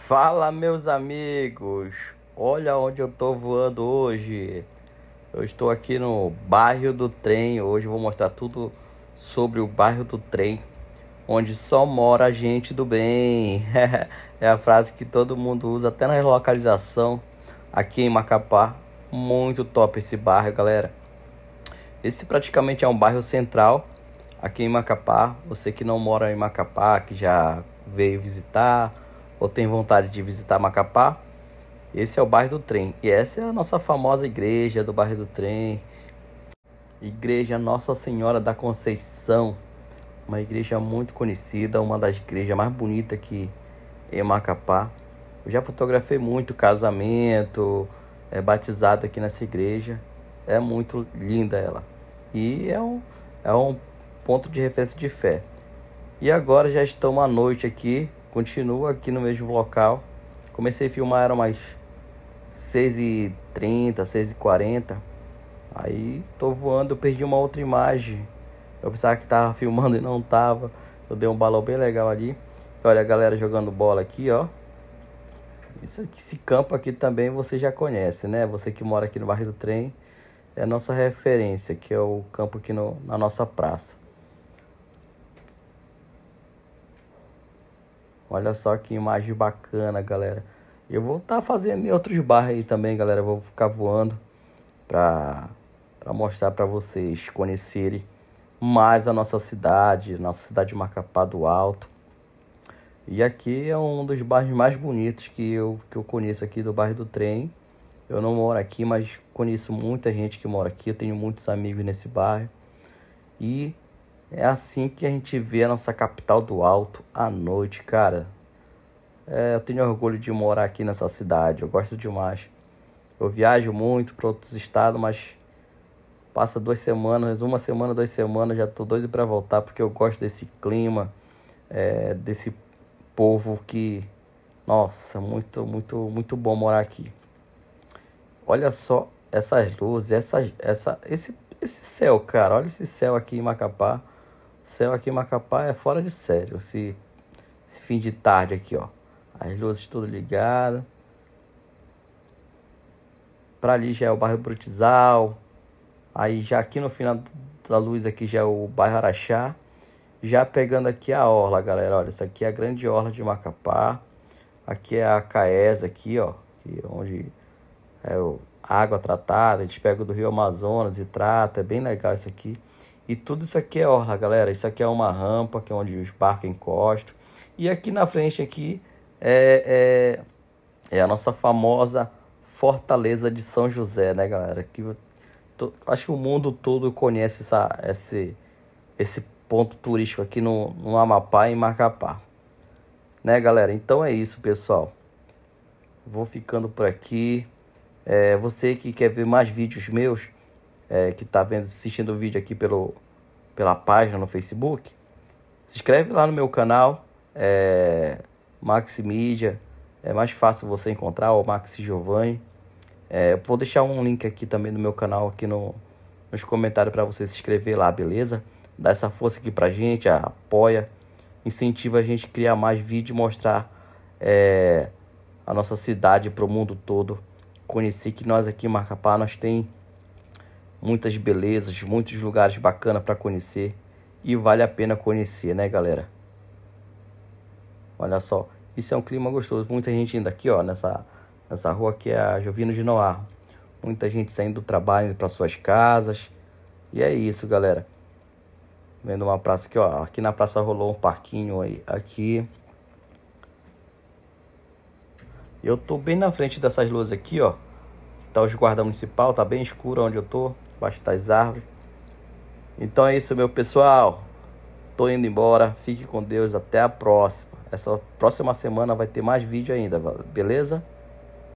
Fala meus amigos, olha onde eu tô voando hoje. Eu estou aqui no bairro do trem. Hoje vou mostrar tudo sobre o bairro do trem, onde só mora a gente do bem. é a frase que todo mundo usa até na localização aqui em Macapá. Muito top esse bairro, galera. Esse praticamente é um bairro central aqui em Macapá. Você que não mora em Macapá, que já veio visitar ou tem vontade de visitar Macapá, esse é o bairro do Trem. E essa é a nossa famosa igreja do bairro do Trem. Igreja Nossa Senhora da Conceição. Uma igreja muito conhecida, uma das igrejas mais bonitas aqui em Macapá. Eu já fotografei muito casamento, é batizado aqui nessa igreja. É muito linda ela. E é um, é um ponto de referência de fé. E agora já estamos à noite aqui Continuo aqui no mesmo local. Comecei a filmar, era mais 6h30, 6h40. Aí tô voando, eu perdi uma outra imagem. Eu pensava que tava filmando e não tava. Eu dei um balão bem legal ali. Olha a galera jogando bola aqui, ó. Isso aqui, esse campo aqui também você já conhece, né? Você que mora aqui no bairro do trem, é a nossa referência, que é o campo aqui no, na nossa praça. Olha só que imagem bacana, galera. Eu vou estar tá fazendo em outros bairros aí também, galera. vou ficar voando para mostrar para vocês conhecerem mais a nossa cidade, nossa cidade de Macapá do Alto. E aqui é um dos bairros mais bonitos que eu, que eu conheço aqui do bairro do Trem. Eu não moro aqui, mas conheço muita gente que mora aqui. Eu tenho muitos amigos nesse bairro. E é assim que a gente vê a nossa capital do alto à noite, cara. É, eu tenho orgulho de morar aqui nessa cidade, eu gosto demais. Eu viajo muito para outros estados, mas passa duas semanas, uma semana, duas semanas, já tô doido para voltar porque eu gosto desse clima, é, desse povo que, nossa, muito, muito, muito bom morar aqui. Olha só essas luzes, essa, essa, esse, esse céu, cara. Olha esse céu aqui em Macapá céu aqui em Macapá é fora de sério. Esse, esse fim de tarde aqui, ó. As luzes todas ligadas. Para ali já é o bairro Brutizal. Aí já aqui no final da luz aqui já é o bairro Araxá. Já pegando aqui a orla, galera. Olha, isso aqui é a grande orla de Macapá. Aqui é a Caesa aqui, ó. é onde é o água tratada. A gente pega do Rio Amazonas e trata. É bem legal isso aqui. E tudo isso aqui é orla, galera. Isso aqui é uma rampa, que é onde os barcos encostam. E aqui na frente aqui é, é, é, a nossa famosa Fortaleza de São José, né, galera? Que to, acho que o mundo todo conhece essa, esse, esse ponto turístico aqui no, no Amapá e Macapá. Né, galera? Então é isso, pessoal. Vou ficando por aqui. É, você que quer ver mais vídeos meus, é, que está assistindo o vídeo aqui pelo, pela página no Facebook, se inscreve lá no meu canal, é, Maximídia, é mais fácil você encontrar, o Max Giovanni. É, vou deixar um link aqui também no meu canal aqui no, nos comentários para você se inscrever lá, beleza? Dá essa força aqui pra gente, apoia, incentiva a gente a criar mais vídeo e mostrar é, a nossa cidade pro mundo todo. Conhecer que nós aqui em Marcapá nós tem muitas belezas, muitos lugares bacanas para conhecer e vale a pena conhecer, né, galera? Olha só, isso é um clima gostoso. Muita gente indo aqui, ó, nessa nessa rua que é a Jovino de Noar. Muita gente saindo do trabalho para suas casas. E é isso, galera. Vendo uma praça aqui, ó, aqui na praça rolou um parquinho aí aqui. Eu tô bem na frente dessas luzes aqui, ó. Tá hoje guarda municipal, tá bem escuro onde eu tô, baixo das árvores. Então é isso, meu pessoal. Tô indo embora. Fique com Deus. Até a próxima. Essa próxima semana vai ter mais vídeo ainda, beleza?